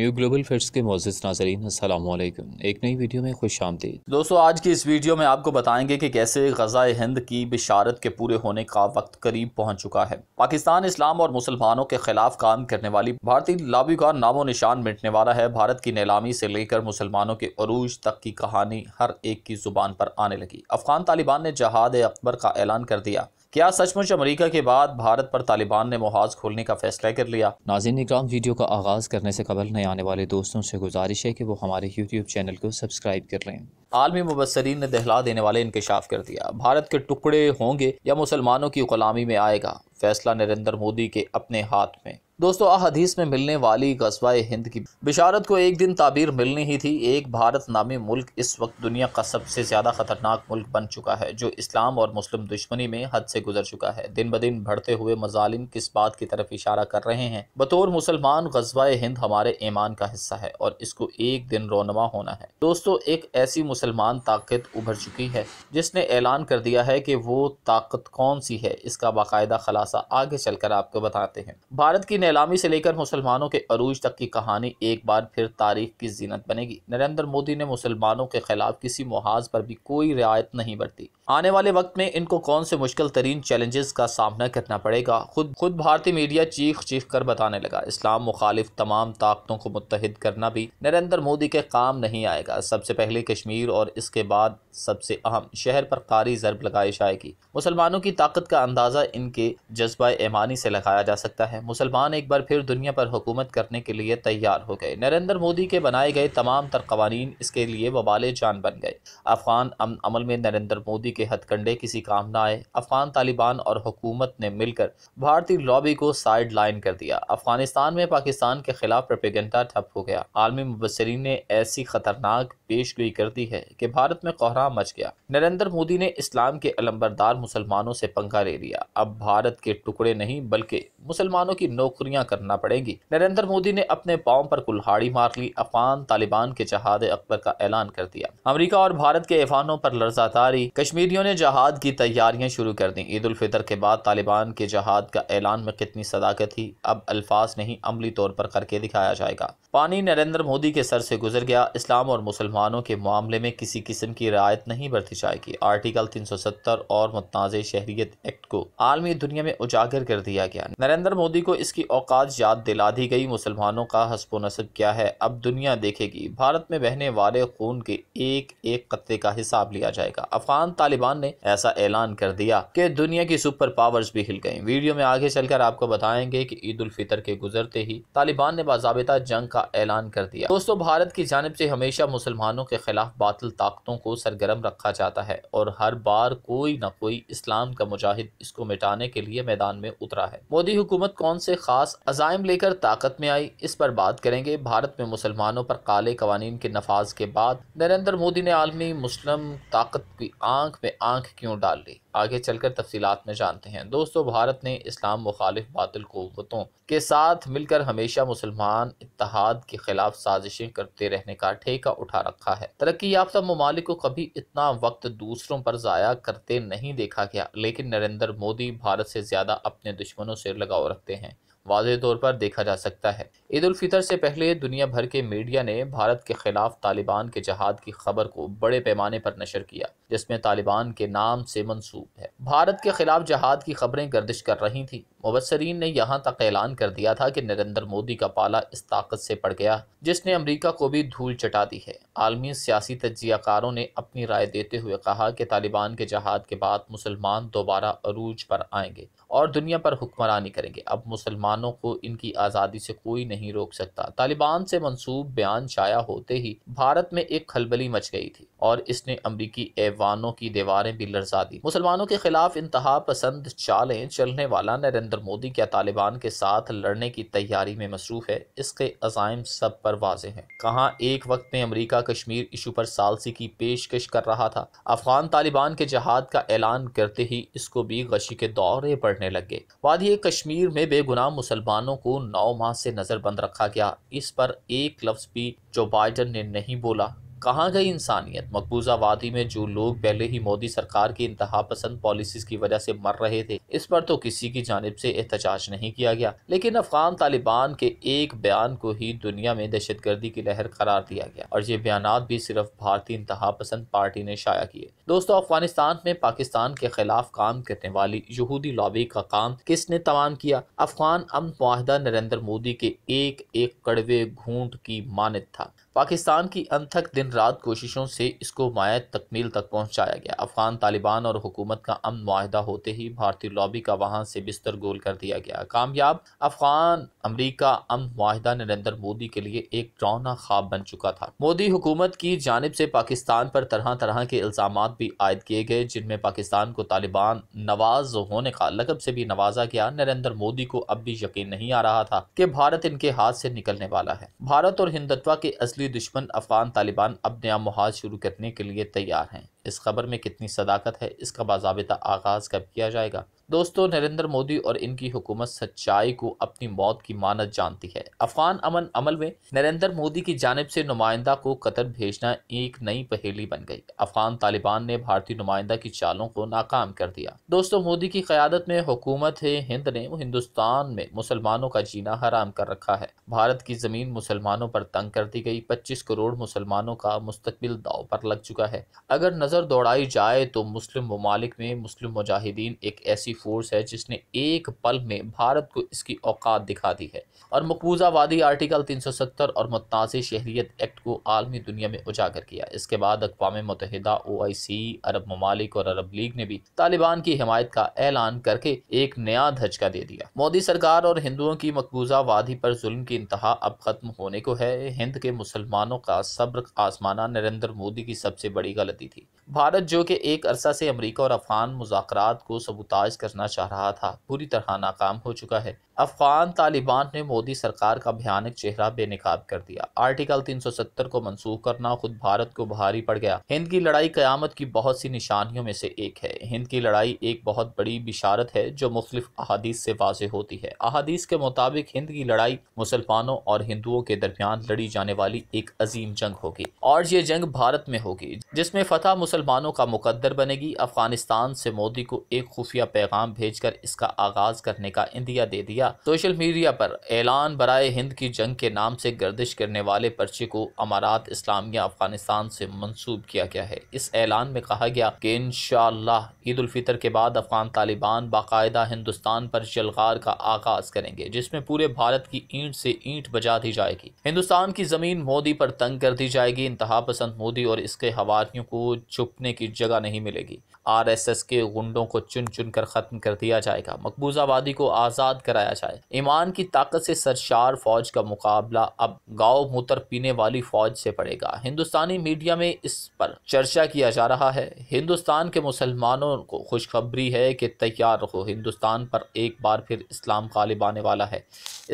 new global facts के मोजिज नाजरीन असलम एक नई वीडियो में खुश आमदीद दोस्तों आज की इस वीडियो में आपको बताएंगे कि कैसे गजा हिंद की बिशारत के पूरे होने का वक्त करीब पहुंच चुका है पाकिस्तान इस्लाम और मुसलमानों के खिलाफ काम करने वाली भारतीय लाबी का नामो निशान मिटने वाला है भारत की नीलामी से लेकर मुसलमानों के अरूज तक की कहानी हर एक की जुबान पर आने लगी अफगान तालिबान ने जहाद अकबर का ऐलान कर दिया क्या सचमुच अमेरिका के बाद भारत पर तालिबान ने मुहाज खोलने का फैसला कर लिया नाजिन इक्राम वीडियो का आगाज करने से कबल नए आने वाले दोस्तों से गुजारिश है कि वो हमारे यूट्यूब चैनल को सब्सक्राइब कर लें आलमी मुबसरीन ने दहला देने वाले इंकशाफ कर दिया भारत के टुकड़े होंगे या मुसलमानों की गुलामी में आएगा फैसला नरेंद्र मोदी के अपने हाथ में दोस्तों अहदीस में मिलने वाली गजवाए हिंद की बिशारत को एक दिन ताबीर मिलनी ही थी एक भारत नामी मुल्क इस वक्त दुनिया का सबसे ज़्यादा खतरनाक मुल्क बन चुका है जो इस्लाम और मुस्लिम दुश्मनी में हद से गुजर चुका है दिन ब दिन बढ़ते हुए मजालिम किस बात की तरफ इशारा कर रहे हैं बतौर मुसलमान गजवाए हिंद हमारे ईमान का हिस्सा है और इसको एक दिन रोनमा होना है दोस्तों एक ऐसी मुसलमान ताकत उभर चुकी है जिसने ऐलान कर दिया है कि वो ताकत कौन सी है इसका बाकायदा खलासा खुलासा आगे चलकर आपको बताते हैं भारत की नीलामी से लेकर मुसलमानों के अरूज तक की कहानी एक बार फिर तारीख की जीनत बनेगी नरेंद्र मोदी ने मुसलमानों के खिलाफ किसी मुहाज पर भी कोई रियायत नहीं बरती आने वाले वक्त में इनको कौन से मुश्किल तरीन चैलेंजेस का सामना करना पड़ेगा खुद खुद भारतीय मीडिया चीख चीख कर बताने लगा इस्लाम मुखालिफ तमाम ताकतों को मुतहद करना भी नरेंद्र मोदी के काम नहीं आएगा सबसे पहले कश्मीर और इसके बाद सबसे अहम शहर पर कारी जरब लगाई जाएगी मुसलमानों की ताकत का अंदाजा इनके जज्बा ऐमानी से लगाया जा सकता है मुसलमान एक बार फिर दुनिया पर हुकूमत करने के लिए तैयार हो गए नरेंद्र मोदी के बनाए गए तमाम तर कवानीन इसके लिए वबाल जान बन गए अफगान अमन अमल में नरेंद्र मोदी के हथकंडे किसी काम न आए अफगान तालिबान और हुकूमत ने मिलकर भारतीय लॉबी को साइड लाइन कर दिया अफगानिस्तान में पाकिस्तान के खिलाफ प्रपेगेंडा ठप हो गया आलमी मुबसरीन ने ऐसी खतरनाक गोई कर दी है कि भारत में कोहरा मच गया नरेंद्र मोदी ने इस्लाम के अलम्बरदार मुसलमानों से पंखा ले लिया अब भारत के के टुकड़े नहीं बल्कि मुसलमानों की नौकरियां करना पड़ेंगी नरेंद्र मोदी ने अपने पाँव पर कुल्हाड़ी मार ली अफगान तालिबान के जहाद अकबर का ऐलान कर दिया अमरीका और भारत के अफानों पर लर्जातारी कश्मीरियों ने जहाद की तैयारियां शुरू कर दी ईद उल फितर के बाद तालिबान के जहाद का ऐलान में कितनी सदाकत थी अब अल्फाज नहीं अमली तौर पर करके दिखाया जाएगा पानी नरेंद्र मोदी के सर से गुजर गया इस्लाम और मुसलमानों के मामले में किसी किस्म की रियायत नहीं बरती जाएगी आर्टिकल 370 और मतनाज शहरीत एक्ट को आलमी दुनिया में उजागर कर दिया गया नरेंद्र मोदी को इसकी औकात याद दिला दी गई मुसलमानों का हसब नसब क्या है अब दुनिया देखेगी भारत में बहने वाले खून के एक एक कत्ते का हिसाब लिया जाएगा अफगान तालिबान ने ऐसा ऐलान कर दिया कि दुनिया की सुपर पावर्स भी हिल गई वीडियो में आगे चलकर आपको बताएंगे कि ईद उल फितर के गुजरते ही तालिबान ने बाबा जंग का ऐलान कर दिया दोस्तों भारत की जानब ऐसी हमेशा मुसलमानों के खिलाफ बातल ताकतों को सरगर्म रखा जाता है और हर बार कोई ना कोई इस्लाम का मुजाहिद इसको मिटाने के लिए मैदान में उतरा है मोदी हुकूमत कौन से खास अजायम लेकर ताकत में आई इस पर बात करेंगे भारत में मुसलमानों पर काले कवानीन के नफाज के बाद नरेंद्र मोदी ने आलमी मुस्लिम ताकत की आंख में आंख क्यों डाल ली आगे चलकर तफसीत में जानते हैं दोस्तों भारत ने इस्लाम मुखालिफ बातिल क़वतों के साथ मिलकर हमेशा मुसलमान इतिहाद के खिलाफ साजिशें करते रहने का ठेका उठा रखा है तरक्की याफ्ता ममालिक को कभी इतना वक्त दूसरों पर ज़ाया करते नहीं देखा गया लेकिन नरेंद्र मोदी भारत से ज़्यादा अपने दुश्मनों से लगाव रखते हैं वाज तौर पर देखा जा सकता है ईद उल फितर से पहले दुनिया भर के मीडिया ने भारत के खिलाफ तालिबान के जहाद की खबर को बड़े पैमाने पर नशर किया जिसमें तालिबान के नाम से मनसूब है भारत के खिलाफ जहाद की खबरें गर्दिश कर रही थी मुबसरीन ने यहाँ तक ऐलान कर दिया था कि नरेंद्र मोदी का पाला इस ताकत से पड़ गया जिसने अमरीका को भी धूल चटा दी है आलमी सियासी तजियाकारों ने अपनी राय देते हुए कहा कि तालिबान के जहाद के बाद मुसलमान दोबारा अरूज पर आएंगे और दुनिया पर हुक्मरानी करेंगे अब मुसलमानों को इनकी आज़ादी से कोई नहीं रोक सकता तालिबान से मनसूब बयान शाया होते ही भारत में एक खलबली मच गई थी और इसने अमरीकी एवानों की दीवारें भी लर्जा दी मुसलमानों के खिलाफ इंतहा पसंद चालें चलने वाला नरेंद्र नरेंद्र मोदी क्या तालिबान के साथ लड़ने की तैयारी में मसरूफ है इसके अजायम सब पर वाजे हैं कहाँ एक वक्त में अमरीका कश्मीर इशू पर सालसी की पेशकश कर रहा था अफगान तालिबान के जहाद का ऐलान करते ही इसको भी गशी के दौरे पड़ने लगे वादी कश्मीर में बेगुनाह मुसलमानों को नौ माह से नजरबंद रखा गया इस पर एक लफ्ज भी जो बाइडन ने नहीं बोला कहाँ गई इंसानियत मकबूजा वादी में जो लोग पहले ही मोदी सरकार की इंतहा पसंद पॉलिसीज की वजह से मर रहे थे इस पर तो किसी की जानब से एहतजाज नहीं किया गया लेकिन अफगान तालिबान के एक बयान को ही दुनिया में दहशत गर्दी की लहर करार दिया गया और ये बयान भी सिर्फ भारतीय इंतहा पसंद पार्टी ने शाया किए दोस्तों अफगानिस्तान में पाकिस्तान के खिलाफ काम करने वाली यहूदी लॉबी का काम किसने तमाम किया अफगान अमन माहिदा नरेंद्र मोदी के एक एक कड़वे घूंट की मानद था पाकिस्तान की अनथक दिन रात कोशिशों से इसको मायत तकमील तक पहुंचाया गया अफगान तालिबान और हुकूमत का अमन माहदा होते ही भारतीय लॉबी का वहां से बिस्तर गोल कर दिया गया कामयाब अफगान अमरीका अमन माहदा नरेंद्र मोदी के लिए एक रौना ख्वाब बन चुका था मोदी हुकूमत की जानब से पाकिस्तान पर तरह तरह के इल्जाम भी आयद किए गए जिनमें पाकिस्तान को तालिबान नवाज होने का लकब से भी नवाजा गया नरेंद्र मोदी को अब भी यकीन नहीं आ रहा था कि भारत इनके हाथ से निकलने वाला है भारत और हिंदुत्वा के असली असली दुश्मन अफगान तालिबान अब नया महाज शुरू करने के लिए तैयार हैं इस खबर में कितनी सदाकत है इसका बाबा आगाज़ कब किया जाएगा दोस्तों नरेंद्र मोदी और इनकी हुकूमत सच्चाई को अपनी मौत की मानत जानती है अफगान अमन अमल में नरेंद्र मोदी की जानब से नुमाइंदा को कतर भेजना एक नई पहेली बन गई अफगान तालिबान ने भारतीय नुमाइंदा की चालों को नाकाम कर दिया दोस्तों मोदी की क्यादत में हुकूमत हिंद ने हिंदुस्तान में मुसलमानों का जीना हराम कर रखा है भारत की जमीन मुसलमानों पर तंग कर दी गई पच्चीस करोड़ मुसलमानों का मुस्तबिल दाव पर लग चुका है अगर नजर दौड़ाई जाए तो मुस्लिम ममालिक में मुस्लिम मुजाहिदीन एक ऐसी फोर्स है जिसने एक पल में भारत को इसकी औकात दिखा दी है और मकबूजा वादी आर्टिकल 370 और मतनाज़ शहरीत एक्ट को आलमी दुनिया में उजागर किया इसके बाद अकवा मतहदा ओ आई सी अरब ममालिक और अरब लीग ने भी तालिबान की हिमात का ऐलान करके एक नया धचका दे दिया मोदी सरकार और हिंदुओं की मकबूजा वादी पर जुल्म की इंतहा अब खत्म होने को है हिंद के मुसलमानों का सब्र आसमाना नरेंद्र मोदी की सबसे बड़ी गलती थी भारत जो कि एक अरसा से अमरीका और अफगान मुजाकर को सबूताज कर करना चाह रहा था पूरी तरह नाकाम हो चुका है अफगान तालिबान ने मोदी सरकार का भयानक चेहरा बेनकाब कर दिया आर्टिकल 370 को मंसूख करना खुद भारत को भारी पड़ गया हिंद की लड़ाई कयामत की बहुत सी निशानियों में से एक है हिंद की लड़ाई एक बहुत बड़ी बिशारत है जो मुख्तलिफ अहादीस से वाज होती है अहादीस के मुताबिक हिंद की लड़ाई मुसलमानों और हिंदुओं के दरमियान लड़ी जाने वाली एक अजीम जंग होगी और ये जंग भारत में होगी जिसमें फतेह मुसलमानों का मुकदर बनेगी अफगानिस्तान से मोदी को एक खुफिया पैगाम पैगाम भेजकर इसका आगाज करने का इंदिया दे दिया सोशल मीडिया पर ऐलान बरए हिंद की जंग के नाम से गर्दिश करने वाले पर्चे को अमारात इस्लामिया अफगानिस्तान से मनसूब किया गया है इस ऐलान में कहा गया कि इन ईद उल फितर के बाद अफगान तालिबान बाकायदा हिंदुस्तान पर जलगार का आगाज करेंगे जिसमें पूरे भारत की ईंट से ईंट बजा दी जाएगी हिंदुस्तान की जमीन मोदी पर तंग कर दी जाएगी इंतहा पसंद मोदी और इसके हवारियों को छुपने की जगह नहीं मिलेगी आर एस एस के गुंडों को चुन चुन कर ख़त्म कर दिया जाएगा मकबूजा वादी को आज़ाद कराया जाए ईमान की ताकत से सरशार फौज का मुकाबला अब गाँव मुतर पीने वाली फौज से पड़ेगा हिंदुस्तानी मीडिया में इस पर चर्चा किया जा रहा है हिंदुस्तान के मुसलमानों को खुशखबरी है कि तैयार रहो हिंदुस्तान पर एक बार फिर इस्लाम गालिब आने वाला है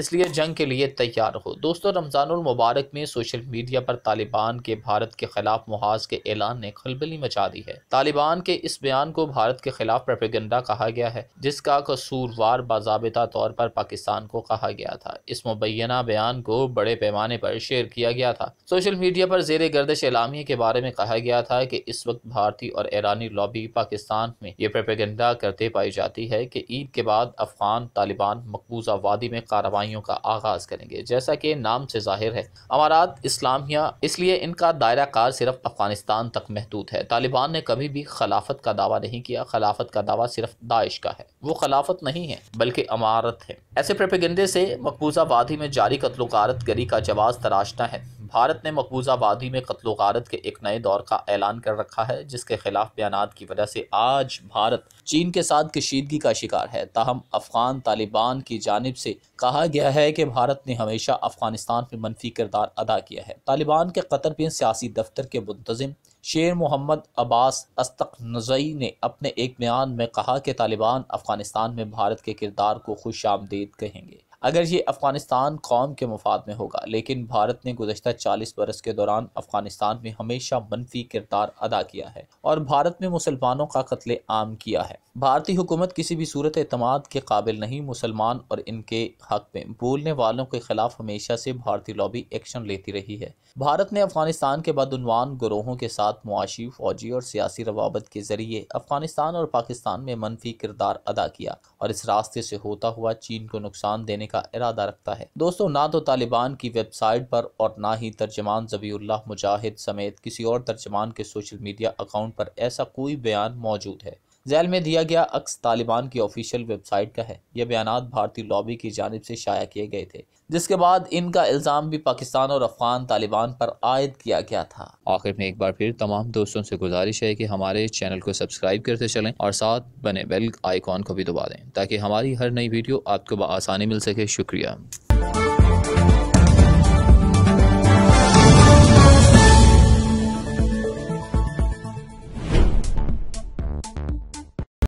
इसलिए जंग के लिए तैयार रहो दोस्तों रमजान मुबारक में सोशल मीडिया पर तालिबान के भारत के खिलाफ मुहाज के ऐलान ने खलबली मचा दी है तालिबान के इस बयान को भारत के खिलाफ प्रपेगेंडा कहा गया है जिसका कसूरवार बाबा तौर पर पाकिस्तान को कहा गया था इस मुबैना बयान को बड़े पैमाने पर शेयर किया गया था सोशल मीडिया पर जेर गर्दश एलामी के बारे में कहा गया था कि इस वक्त भारतीय और ईरानी लॉबी पाकिस्तान में ये प्रपेगेंडा करते पाई जाती है कि ईद के बाद अफगान तालिबान मकबूजा वादी में कार्रवाइयों का आगाज करेंगे जैसा कि नाम से जाहिर है अमारात इस्लामिया इसलिए इनका दायरा कार सिर्फ अफगानिस्तान तक महदूद है तालिबान ने कभी भी खिलाफत का दावा नहीं किया खिलाफत का दावा सिर्फ दाइश ख्वाहिश का है वो खिलाफत नहीं है बल्कि अमारत है ऐसे प्रपेगेंडे से मकबूजा वादी में जारी कत्लोकारत गरी का जवाब तराशना है भारत ने मकबूजा वादी में कत्लो गारत के एक नए दौर का ऐलान कर रखा है जिसके खिलाफ बयान की वजह से आज भारत चीन के साथ कशीदगी का शिकार है ताहम अफगान तालिबान की जानब से कहा गया है कि भारत ने हमेशा अफगानिस्तान में मनफी किरदार अदा किया है तालिबान के कतर में सियासी दफ्तर के मुंतजिम शेर मोहम्मद अब्बास अस्तक नजई ने अपने एक बयान में कहा कि तालिबान अफगानिस्तान में भारत के किरदार को खुश आमदेद कहेंगे अगर ये अफ़गानिस्तान कौम के मफाद में होगा लेकिन भारत ने गुजशत चालीस बरस के दौरान अफ़गानिस्तान में हमेशा मनफी किरदार अदा किया है और भारत में मुसलमानों का कत्ल आम किया है भारतीय हुकूमत किसी भी सूरत अतमाद के काबिल नहीं मुसलमान और इनके हक में बोलने वालों के खिलाफ हमेशा से भारतीय लॉबी एक्शन लेती रही है भारत ने अफगानिस्तान के बदनवान ग्रोहों के साथ मुआशी फौजी और सियासी रवाबत के जरिए अफगानिस्तान और पाकिस्तान में मनफी किरदार अदा किया और इस रास्ते से होता हुआ चीन को नुकसान देने का का इरादा रखता है दोस्तों ना तो तालिबान की वेबसाइट पर और ना ही तर्जमान जबीउल्लाह मुजाहिद समेत किसी और तर्जमान के सोशल मीडिया अकाउंट पर ऐसा कोई बयान मौजूद है जैल में दिया गया अक्स तालिबान की ऑफिशियल वेबसाइट का है यह बयान भारतीय लॉबी की जानब से शाया किए गए थे जिसके बाद इनका इल्ज़ाम भी पाकिस्तान और अफगान तालिबान पर आयद किया गया था आखिर में एक बार फिर तमाम दोस्तों से गुजारिश है कि हमारे चैनल को सब्सक्राइब करते चलें और साथ बने बेल आइकॉन को भी दबा दें ताकि हमारी हर नई वीडियो आपको आसानी मिल सके शुक्रिया